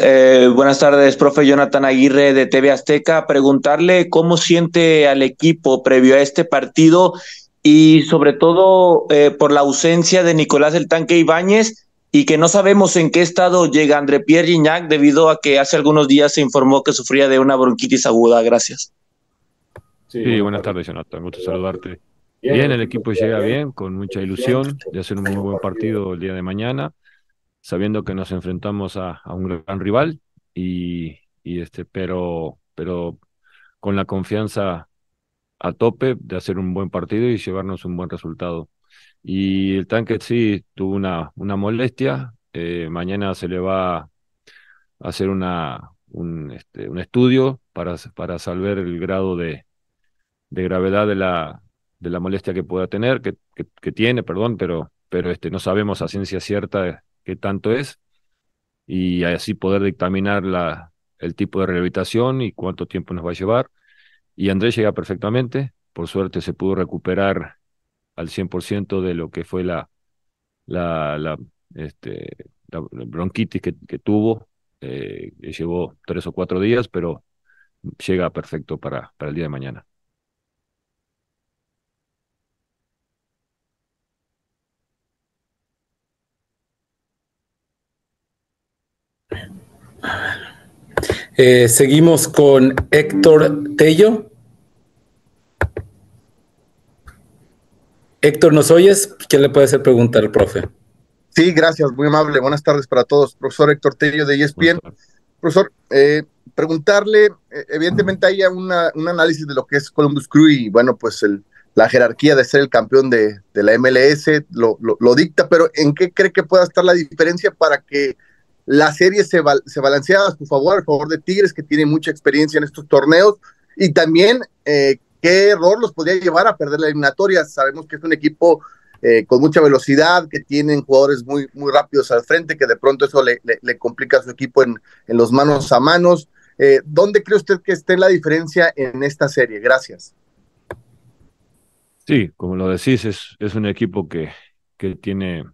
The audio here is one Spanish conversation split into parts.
Eh, buenas tardes, profe Jonathan Aguirre de TV Azteca. Preguntarle cómo siente al equipo previo a este partido y sobre todo eh, por la ausencia de Nicolás el Tanque Ibáñez y que no sabemos en qué estado llega André Pierre Gignac debido a que hace algunos días se informó que sufría de una bronquitis aguda. Gracias. Sí, buenas tardes, Jonathan. Gusto saludarte. Bien, el equipo llega bien, con mucha ilusión de hacer un muy buen partido el día de mañana sabiendo que nos enfrentamos a, un gran rival y, este, pero, pero con la confianza a tope de hacer un buen partido y llevarnos un buen resultado. Y el tanque sí tuvo una, una molestia, eh, mañana se le va a hacer una, un, este, un estudio para, para saber el grado de, gravedad de la, de la molestia que pueda tener, que, que, tiene, perdón, pero, pero este, no sabemos a ciencia cierta qué tanto es, y así poder dictaminar la, el tipo de rehabilitación y cuánto tiempo nos va a llevar. Y Andrés llega perfectamente, por suerte se pudo recuperar al 100% de lo que fue la, la, este, bronquitis que, tuvo, eh, llevó tres o cuatro días, pero llega perfecto para, para el día de mañana. Eh, seguimos con Héctor Tello. Héctor, ¿nos oyes? ¿Qué le puede hacer preguntar al profe? Sí, gracias, muy amable. Buenas tardes para todos. Profesor Héctor Tello de e ESPN. Profesor, eh, preguntarle, eh, evidentemente hay una, un análisis de lo que es Columbus Crew y bueno, pues la jerarquía de ser el campeón de, la MLS lo, dicta, pero ¿en qué cree que pueda estar la diferencia para que la serie se, balanceaba a su favor, a favor de Tigres, que tiene mucha experiencia en estos torneos, y también eh, qué error los podría llevar a perder la eliminatoria. Sabemos que es un equipo eh, con mucha velocidad, que tienen jugadores muy, muy rápidos al frente, que de pronto eso le, complica a su equipo en, los manos a manos. Eh, ¿Dónde cree usted que esté la diferencia en esta serie? Gracias. Sí, como lo decís, es, es un equipo que, que tiene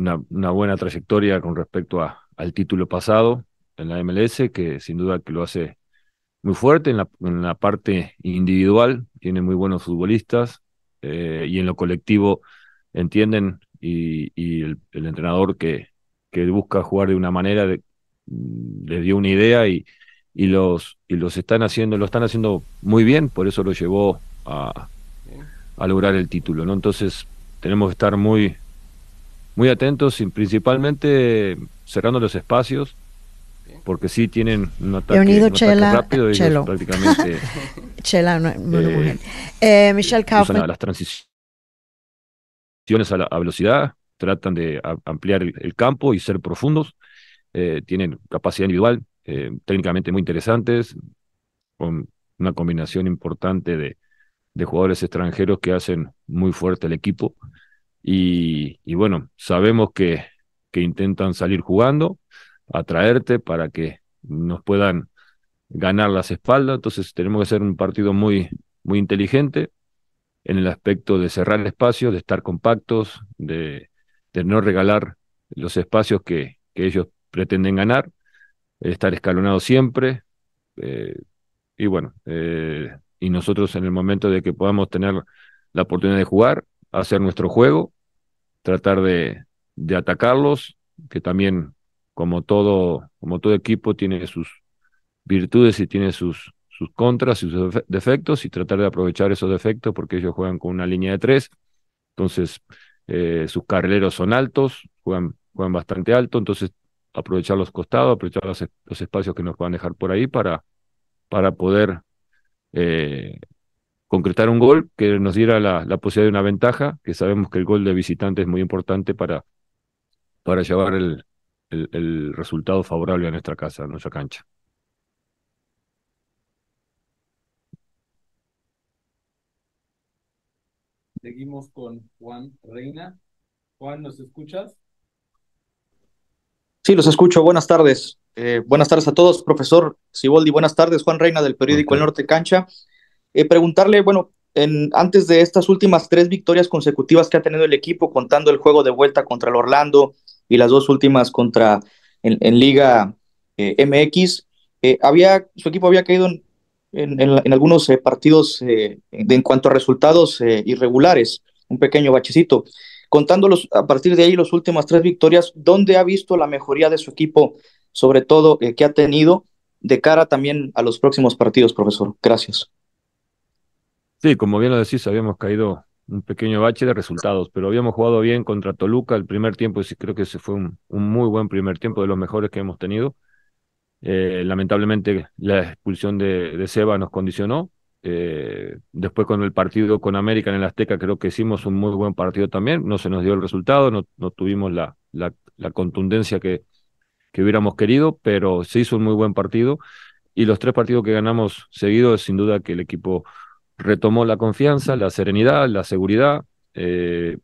una, buena trayectoria con respecto a, al título pasado en la MLS, que sin duda que lo hace muy fuerte en la, parte individual, tiene muy buenos futbolistas eh, y en lo colectivo entienden y, el, entrenador que, que, busca jugar de una manera de, le dio una idea y, los, y los están haciendo, lo están haciendo muy bien, por eso lo llevó a, a lograr el título. ¿no? Entonces tenemos que estar muy, muy atentos principalmente cerrando los espacios porque sí tienen un ataque, muy y prácticamente eh, eh, Michelle Kaufman las transiciones a la velocidad tratan de ampliar el, campo y ser profundos eh, tienen capacidad individual técnicamente muy interesantes con una combinación importante de, de jugadores extranjeros que hacen muy fuerte el equipo y, bueno, sabemos que, que, intentan salir jugando, atraerte para que nos puedan ganar las espaldas. Entonces tenemos que hacer un partido muy, muy inteligente en el aspecto de cerrar espacios, de estar compactos, de, de no regalar los espacios que, ellos pretenden ganar, estar escalonados siempre. Eh, y bueno, eh, y nosotros en el momento de que podamos tener la oportunidad de jugar, hacer nuestro juego, tratar de, atacarlos, que también como todo, como todo equipo tiene sus virtudes y tiene sus, sus contras y sus defectos y tratar de aprovechar esos defectos porque ellos juegan con una línea de tres, entonces eh, sus carreros son altos, juegan, juegan bastante alto, entonces aprovechar los costados, aprovechar los, espacios que nos van a dejar por ahí para, para poder eh, concretar un gol que nos diera la, posibilidad de una ventaja, que sabemos que el gol de visitante es muy importante para, para llevar el, resultado favorable a nuestra casa, a nuestra cancha. Seguimos con Juan Reina. Juan, ¿nos escuchas? Sí, los escucho. Buenas tardes. Eh, buenas tardes a todos, profesor Siboldi. Buenas tardes, Juan Reina del periódico El Norte Cancha. Eh, preguntarle, bueno, en, antes de estas últimas tres victorias consecutivas que ha tenido el equipo, contando el juego de vuelta contra el Orlando y las dos últimas contra en, Liga eh, MX, eh, había, su equipo había caído en, en algunos partidos de, en cuanto a resultados irregulares, un pequeño bachecito. Contándolos a partir de ahí las últimas tres victorias, ¿dónde ha visto la mejoría de su equipo, sobre todo que ha tenido de cara también a los próximos partidos, profesor? Gracias. Sí, como bien lo decís, habíamos caído un pequeño bache de resultados, pero habíamos jugado bien contra Toluca el primer tiempo, y creo que ese fue un, muy buen primer tiempo, de los mejores que hemos tenido. Eh, lamentablemente la expulsión de, Seba nos condicionó. Eh, después con el partido con América en el Azteca creo que hicimos un muy buen partido también, no se nos dio el resultado, no, tuvimos la, contundencia que, que hubiéramos querido, pero se hizo un muy buen partido y los tres partidos que ganamos seguidos sin duda que el equipo retomó la confianza, la serenidad, la seguridad, eh,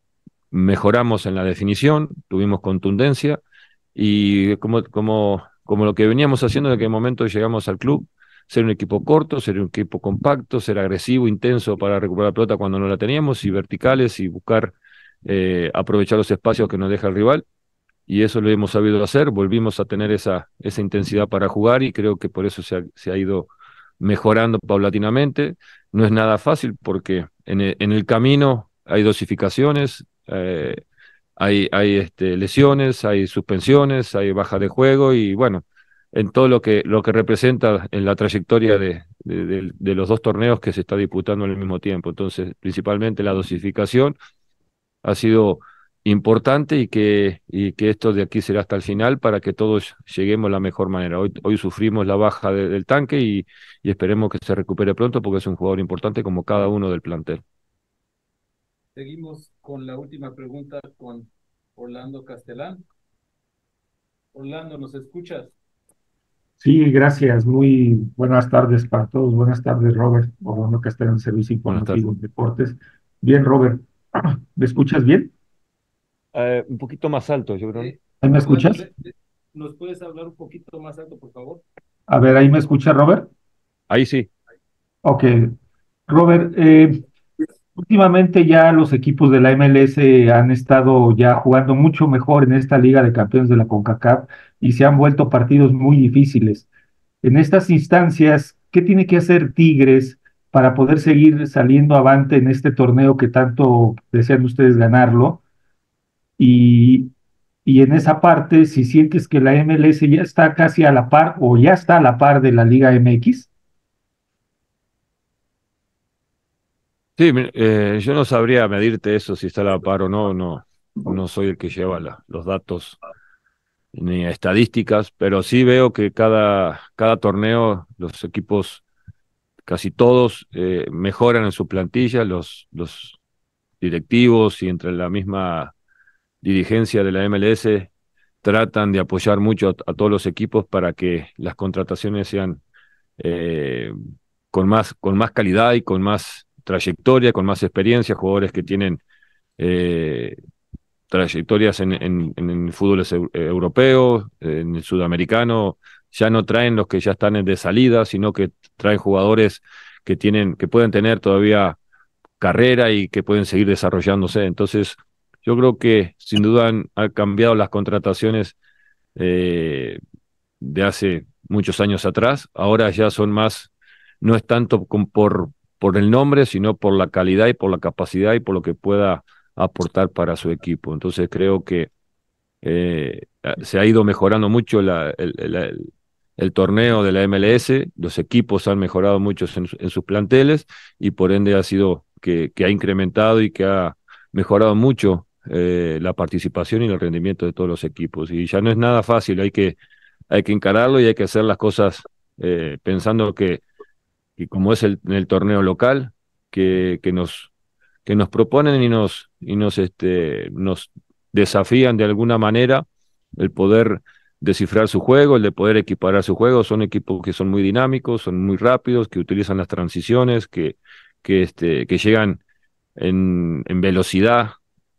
mejoramos en la definición, tuvimos contundencia y como, como, como lo que veníamos haciendo en aquel momento llegamos al club, ser un equipo corto, ser un equipo compacto, ser agresivo, intenso para recuperar la pelota cuando no la teníamos y verticales y buscar eh, aprovechar los espacios que nos deja el rival. Y eso lo hemos sabido hacer, volvimos a tener esa, esa intensidad para jugar y creo que por eso se se ha ido mejorando paulatinamente. No es nada fácil porque en el, en el camino hay dosificaciones, eh, hay, hay este, lesiones, hay suspensiones, hay baja de juego y bueno, en todo lo que, lo que representa en la trayectoria de, de, de los dos torneos que se está disputando al mismo tiempo. Entonces, principalmente la dosificación ha sido importante y que, y que esto de aquí será hasta el final para que todos lleguemos de la mejor manera. Hoy, sufrimos la baja del tanque y, esperemos que se recupere pronto porque es un jugador importante como cada uno del plantel. Seguimos con la última pregunta con Orlando Castellán. Orlando, ¿nos escuchas? Sí, gracias. Muy buenas tardes para todos. Buenas tardes, Robert. Orlando Castellán, Servicio Informativo en Deportes. Bien, Robert. ¿Me escuchas bien? Eh, un poquito más alto, yo creo. me escuchas? ¿Nos puedes hablar un poquito más alto, por favor? A ver, ¿ahí me escucha Robert? Ahí sí. Ok. Robert, eh, últimamente ya los equipos de la MLS han estado ya jugando mucho mejor en esta Liga de Campeones de la CONCACAF y se han vuelto partidos muy difíciles. En estas instancias, ¿qué tiene que hacer Tigres para poder seguir saliendo avante en este torneo que tanto desean ustedes ganarlo? Y, en esa parte, si sientes que la MLS ya está casi a la par o ya está a la par de la Liga MX. Sí, eh, yo no sabría medirte eso si está a la par o no, no, no soy el que lleva los datos ni estadísticas, pero sí veo que cada, cada torneo los equipos, casi todos, eh, mejoran en su plantilla, los, los directivos y entre la misma dirigencia de la MLS tratan de apoyar mucho a, todos los equipos para que las contrataciones sean eh, con, más, con más calidad y con más trayectoria, con más experiencia, jugadores que tienen eh, trayectorias en, en, en, fútboles europeos, en el sudamericano, ya no traen los que ya están de salida, sino que traen jugadores que tienen, que pueden tener todavía carrera y que pueden seguir desarrollándose. Entonces, yo creo que sin duda han, cambiado las contrataciones eh, de hace muchos años atrás. Ahora ya son más, no es tanto por, por el nombre, sino por la calidad y por la capacidad y por lo que pueda aportar para su equipo. Entonces creo que eh, se ha ido mejorando mucho el, torneo de la MLS, los equipos han mejorado mucho en, en sus planteles y por ende ha sido que, que, ha incrementado y que ha mejorado mucho eh, la participación y el rendimiento de todos los equipos. Y ya no es nada fácil, hay que, hay que encararlo y hay que hacer las cosas eh, pensando que, y como es el, en el torneo local, que, que, nos, que nos proponen y nos, y nos, este, nos desafían de alguna manera el poder descifrar su juego, el de poder equiparar su juego. Son equipos que son muy dinámicos, son muy rápidos, que utilizan las transiciones, que, que, este, que llegan en, en velocidad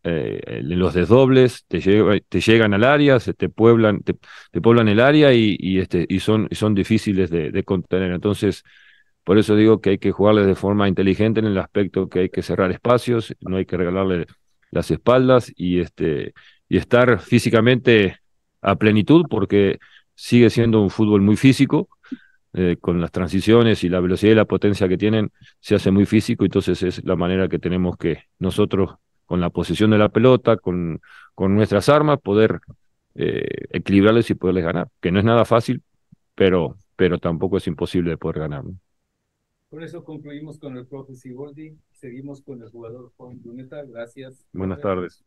en eh, los desdobles te, te, llegan al área, se te pueblan, te, pueblan el área y, este, y son, son difíciles de, contener. Entonces, por eso digo que hay que jugarles de forma inteligente en el aspecto que hay que cerrar espacios, no hay que regalarle las espaldas y, este, y estar físicamente a plenitud porque sigue siendo un fútbol muy físico. Eh, con las transiciones y la velocidad y la potencia que tienen, se hace muy físico, entonces es la manera que tenemos que nosotros con la posición de la pelota, con, con nuestras armas, poder eh, equilibrarles y poderles ganar, que no es nada fácil, pero, pero tampoco es imposible de poder ganar. Por eso concluimos con el profe Siboldi. Seguimos con el jugador Juan Bruneta. Gracias. Buenas tardes.